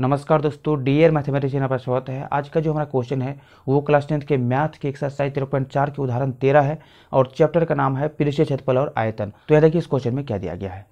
नमस्कार दोस्तों डी एर मैथमेटिशियन आपका स्वागत है आज का जो हमारा क्वेश्चन है वो क्लास टेंथ के मैथ के एक्सरसाइज तेरह पॉइंट चार के उदाहरण तेरह है और चैप्टर का नाम है पृष्ठ क्षेत्रफल और आयतन तो यह देखिए इस क्वेश्चन में क्या दिया गया है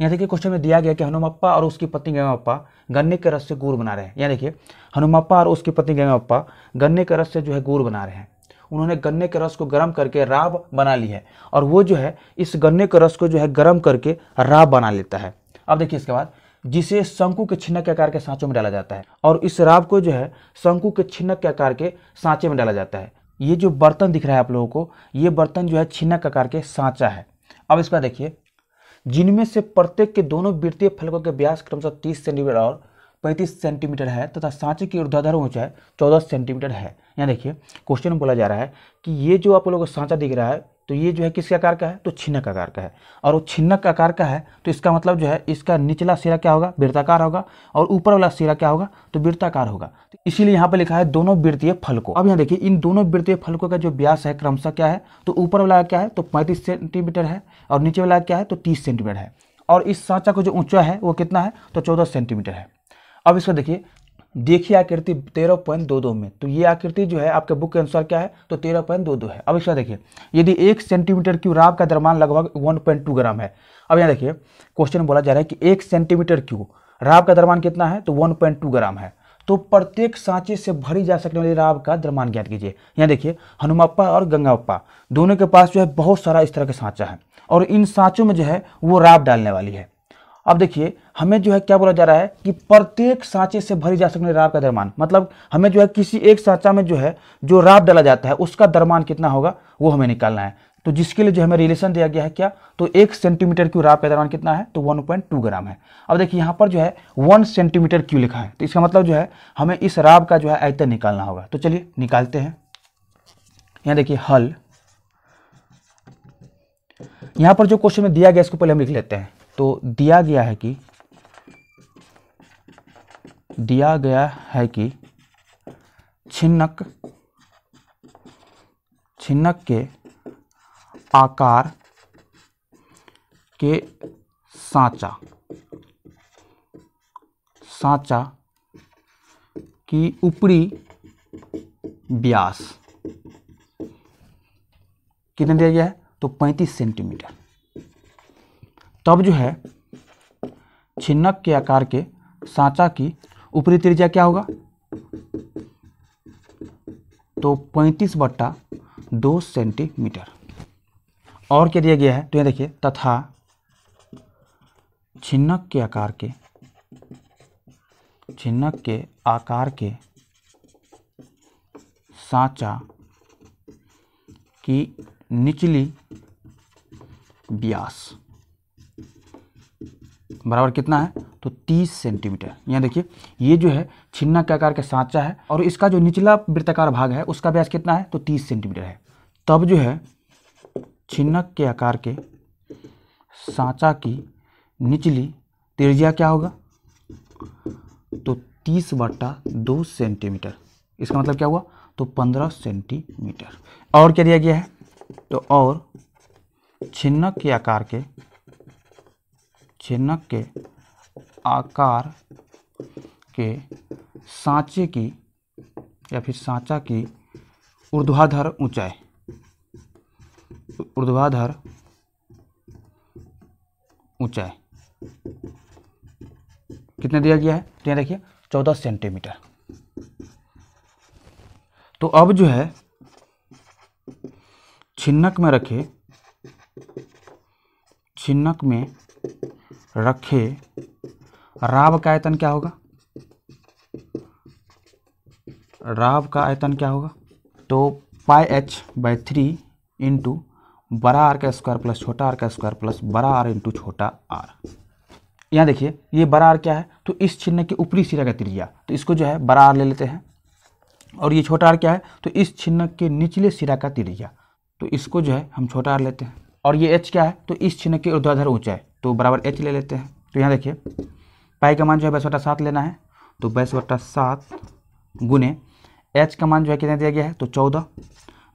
यहाँ देखिए क्वेश्चन में दिया गया कि हनुमप्पा और उसकी पत्नी गंगाप्पा गन्ने के रस से गुड़ बना रहे हैं यहाँ देखिए हनुमप्पा और उसकी पत्नी गंगाप्पा गन्ने के रस से जो है गुड़ बना रहे हैं उन्होंने गन्ने के रस को गर्म करके राब बना ली है और वो जो है इस गन्ने के रस को जो है गर्म करके राब बना लेता है अब देखिए इसके बाद जिसे शंकु के छिन्नक के आकार के सांचों में डाला जाता है और इस शराब को जो है शंकु के छिन्नक के आकार के सांचे में डाला जाता है ये जो बर्तन दिख रहा है आप लोगों को ये बर्तन जो है छिन्नक आकार के सांचा है अब इसका देखिए जिनमें से प्रत्येक के दोनों वृत्तीय फलकों के व्यास क्रमशः तीस सेंटीमीटर और पैंतीस सेंटीमीटर है तथा सांचे की ऊर्ध्वाधर ऊंचाई चौदह सेंटीमीटर है यहाँ देखिए क्वेश्चन बोला जा रहा है कि ये जो आप लोगों को सांचा दिख रहा है तो ये जो है किसके आकार का है तो छिन्नक आकार का है और वो छिन्नक आकार का है तो इसका मतलब जो है इसका निचला सिरा क्या होगा वृत्ताकार होगा और ऊपर वाला सिरा क्या होगा तो वृत्ताकार होगा तो इसीलिए यहाँ पर लिखा है दोनों वृत्तीय फलकों अब यहाँ देखिए इन दोनों वृत्तीय फलकों का जो व्यास है क्रमशः क्या है तो ऊपर वाला क्या है तो पैंतीस सेंटीमीटर है और नीचे वाला क्या है तो तीस सेंटीमीटर है और इस सांचा का जो ऊंचा है वो कितना है तो चौदह सेंटीमीटर है अब इसको देखिए देखिए आकृति तेरह पॉइंट दो दो में तो ये आकृति जो है आपके बुक के अनुसार क्या है तो तेरह पॉइंट दो दो है अब इसका देखिए यदि एक सेंटीमीटर क्यूब राब का दरमान लगभग वन पॉइंट टू ग्राम है अब यहाँ देखिए क्वेश्चन बोला जा रहा है कि एक सेंटीमीटर क्यूब राब का दरमान कितना है तो वन पॉइंट टू ग्राम है तो प्रत्येक सांचे से भरी जा सकने वाली राब का द्रमान ज्ञात कीजिए यहाँ देखिए हनुमाप्पा और गंगाप्पा दोनों के पास जो है बहुत सारा इस तरह के सांचा है और इन सांचों में जो है वो राब डालने वाली है अब देखिए हमें जो है क्या बोला जा रहा है कि प्रत्येक सांचे से भरी जा सकने राब का दरमान मतलब हमें जो है किसी एक सांचा में जो है जो राब डाला जाता है उसका दरमान कितना होगा वो हमें निकालना है तो जिसके लिए जो हमें रिलेशन दिया गया है क्या तो एक सेंटीमीटर क्यू राब का दरमान कितना है तो वन ग्राम है अब देखिए यहाँ पर जो है वन सेंटीमीटर क्यू लिखा है तो इसका मतलब जो है हमें इस राब का जो है आयतन निकालना होगा तो चलिए निकालते हैं यहाँ देखिए हल यहाँ पर जो क्वेश्चन में दिया गया इसको पहले हम लिख लेते हैं तो दिया गया है कि दिया गया है कि छिन्नक छिन्नक के आकार के सांचा सांचा की ऊपरी व्यास कितने दिया गया है तो 35 सेंटीमीटर तब जो है छिन्नक के आकार के सांचा की ऊपरी त्रिज्या क्या होगा तो 35 बट्टा दो सेंटीमीटर और क्या दिया गया है तो ये देखिए तथा छिन्नक के आकार के छिन्नक के आकार के सांचा की निचली व्यास बराबर कितना है तो 30 सेंटीमीटर यहाँ देखिए ये जो है छिन्ना के आकार का सांचा है और इसका जो निचला वृत्ताकार भाग है उसका व्यास कितना है तो 30 सेंटीमीटर है तब जो है छिन्नक के आकार के सांचा की निचली तिरजिया क्या होगा तो 30 बट्टा दो सेंटीमीटर इसका मतलब क्या हुआ तो 15 सेंटीमीटर और क्या दिया गया है तो और छिन्नक के आकार के छिन्नक के आकार के सांचे की या फिर सांचा की ऊर्ध्वाधर ऊंचाई तो ऊर्ध्वाधर ऊंचाई कितने दिया गया है तो यहाँ देखिए चौदह सेंटीमीटर तो अब जो है छिन्नक में रखे छिन्नक में रखे राव का आयतन क्या होगा राव का आयतन क्या होगा तो pi H by three into बड़ा आर का स्क्वायर प्लस छोटा आर का स्क्वायर प्लस बड़ा आर इंटू छोटा आर यहाँ देखिए ये बड़ा आर क्या है तो इस चिन्ह के ऊपरी सिरा का त्रिज्या तो इसको जो है बड़ा आर ले लेते हैं और ये छोटा आर क्या है तो इस चिन्ह के निचले सिरा का त्रिज्या तो इसको जो है हम छोटा आर लेते हैं और ये एच क्या है तो इस चिन्ह के उधर ऊंचाई तो बराबर एच ले लेते हैं तो यहाँ देखिए पाई का मान जो है बाईस वटा सात लेना है तो बाईस वटा सात गुने एच का मान जो है कितना दिया गया है तो चौदह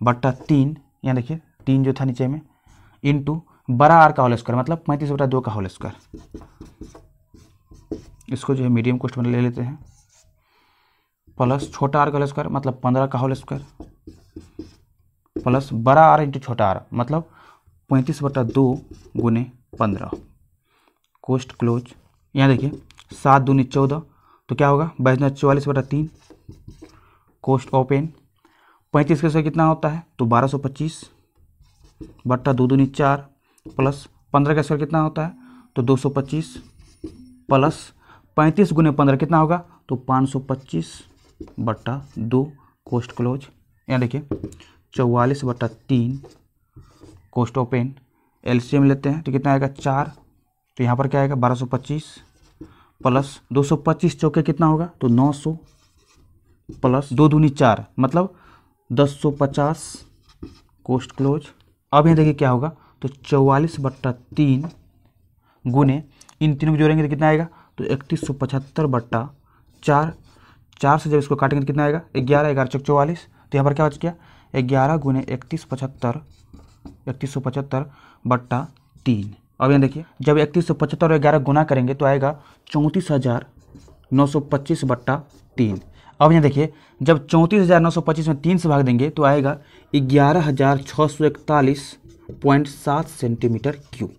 बट्टा तीन यहाँ देखिए तीन जो था नीचे में इंटू बड़ा आर का होल स्क्वायर मतलब पैंतीस बटा दो का होल स्क्वायर इसको जो है मीडियम कोस्ट में ले लेते हैं प्लस छोटा आर का होल स्क्वायर मतलब पंद्रह का होल स्क्वायर प्लस बड़ा आर इंटू छोटा आर मतलब पैंतीस बटा दो गुने पंद्रह कोस्ट क्लोज यहाँ देखिए सात दूनी चौदह तो क्या होगा बाईस हजार चौवालीस बटा तीन कोस्ट ओपन पैंतीस का सौ कितना होता है तो बारह सौ पच्चीस बट्टा दो दूनी चार प्लस पंद्रह का स्क्वायर कितना होता है तो दो सौ पच्चीस प्लस पैंतीस गुने पंद्रह कितना होगा तो पाँच सौ पच्चीस बट्टा दो कोस्ट क्लोज यहाँ देखिए चौवालीस बट्टा तीन कोस्ट ओपन एलसीएम लेते हैं तो कितना आएगा चार तो यहाँ पर क्या आएगा 1225 प्लस 225 चौके कितना होगा तो 900 प्लस दो दूनी चार मतलब सौ पचास कोस्ट क्लोज अब यहाँ देखिए क्या होगा तो चौवालीस बट्टा तीन गुने इन तीनों को जोड़ेंगे तो कितना आएगा तो इकतीस सौ पचहत्तर बट्टा चार चार से जब इसको काटेंगे तो कितना आएगा ग्यारह ग्यारह चौक चौवालीस तो यहाँ पर क्या बच गया ग्यारह गुने इकतीस पचहत्तर इकतीस सौ पचहत्तर बट्टा तीन अब यहाँ देखिए जब इकतीस सौ पचहत्तर और ग्यारह गुना करेंगे तो आएगा चौंतीस हज़ार नौ सौ पच्चीस बट्टा तीन अब यहाँ देखिए जब चौंतीस हज़ार नौ सौ पच्चीस में तीन से भाग देंगे तो आएगा ग्यारह हज़ार छः सौ इकतालीस पॉइंट सात सेंटीमीटर क्यूब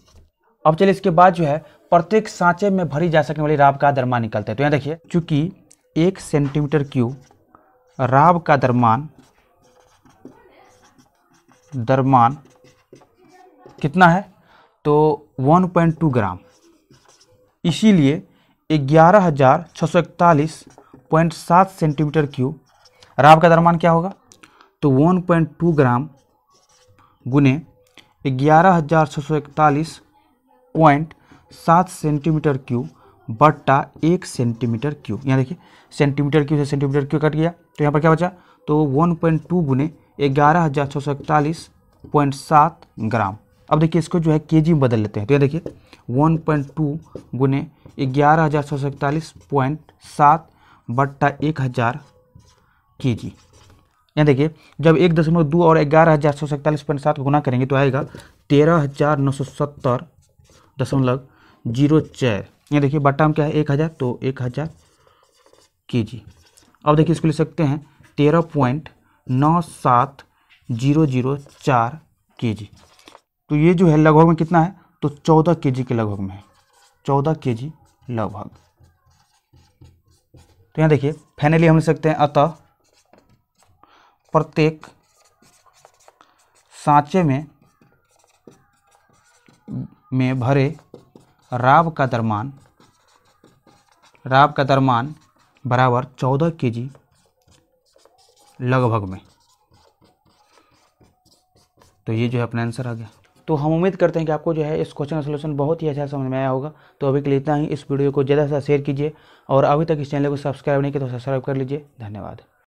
अब चलिए इसके बाद जो है प्रत्येक सांचे में भरी जा सकने वाली राब का दरमान निकलता है तो यहाँ देखिए चूँकि एक सेंटीमीटर क्यूब राब का दरमान दरमान कितना है तो 1.2 ग्राम इसीलिए ग्यारह हज़ार छः सौ इकतालीस पॉइंट सात सेंटीमीटर क्यूब राब का दरमान क्या होगा तो 1.2 ग्राम गुने ग्यारह हज़ार छः सौ इकतालीस पॉइंट सात सेंटीमीटर क्यूब बट्टा एक सेंटीमीटर क्यूब यहाँ देखिए सेंटीमीटर क्यूब से सेंटीमीटर क्यूब कट गया तो यहाँ पर क्या बचा तो 1.2 पॉइंट टू गुने ग्यारह हज़ार छः सौ इकतालीस पॉइंट सात ग्राम अब देखिए इसको जो है के जी में बदल लेते हैं तो ये देखिए वन पॉइंट टू गुने ग्यारह हज़ार सौ सैंतालीस पॉइंट सात बट्टा एक हज़ार के जी या देखिए जब एक दशमलव दो और ग्यारह हज़ार सौ सैंतालीस पॉइंट सात गुना करेंगे तो आएगा तेरह हज़ार नौ सौ सत्तर दशमलव जीरो चार यहाँ देखिए बट्टा में क्या है एक हज़ार तो एक हज़ार के जी अब देखिए इसको ले सकते हैं तेरह पॉइंट नौ सात जीरो जीरो चार के जी तो ये जो है लगभग में कितना है तो चौदह के के लगभग में है चौदह के लगभग तो यहाँ देखिए फाइनली हम लिख सकते हैं अतः प्रत्येक सांचे में में भरे राब का दरमान राब का दरमान बराबर चौदह के जी लगभग में तो ये जो है अपना आंसर आ गया तो हम उम्मीद करते हैं कि आपको जो है इस क्वेश्चन का सोल्यूशन बहुत ही अच्छा समझ में आया होगा तो अभी के लिए इतना ही इस वीडियो को ज़्यादा से शेयर कीजिए और अभी तक इस चैनल को सब्सक्राइब नहीं किया तो सब्सक्राइब कर लीजिए धन्यवाद